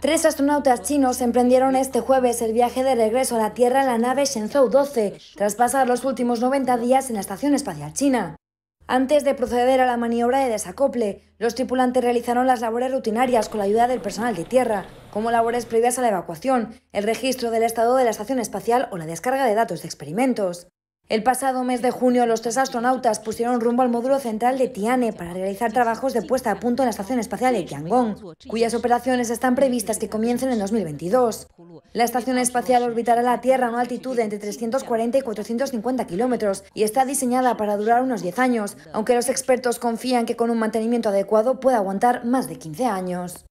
Tres astronautas chinos emprendieron este jueves el viaje de regreso a la Tierra en la nave Shenzhou 12, tras pasar los últimos 90 días en la Estación Espacial China. Antes de proceder a la maniobra de desacople, los tripulantes realizaron las labores rutinarias con la ayuda del personal de tierra, como labores previas a la evacuación, el registro del estado de la estación espacial o la descarga de datos de experimentos. El pasado mes de junio, los tres astronautas pusieron rumbo al módulo central de Tiane para realizar trabajos de puesta a punto en la Estación Espacial de Tiangong, cuyas operaciones están previstas que comiencen en 2022. La Estación Espacial orbitará la Tierra a una altitud de entre 340 y 450 kilómetros y está diseñada para durar unos 10 años, aunque los expertos confían que con un mantenimiento adecuado pueda aguantar más de 15 años.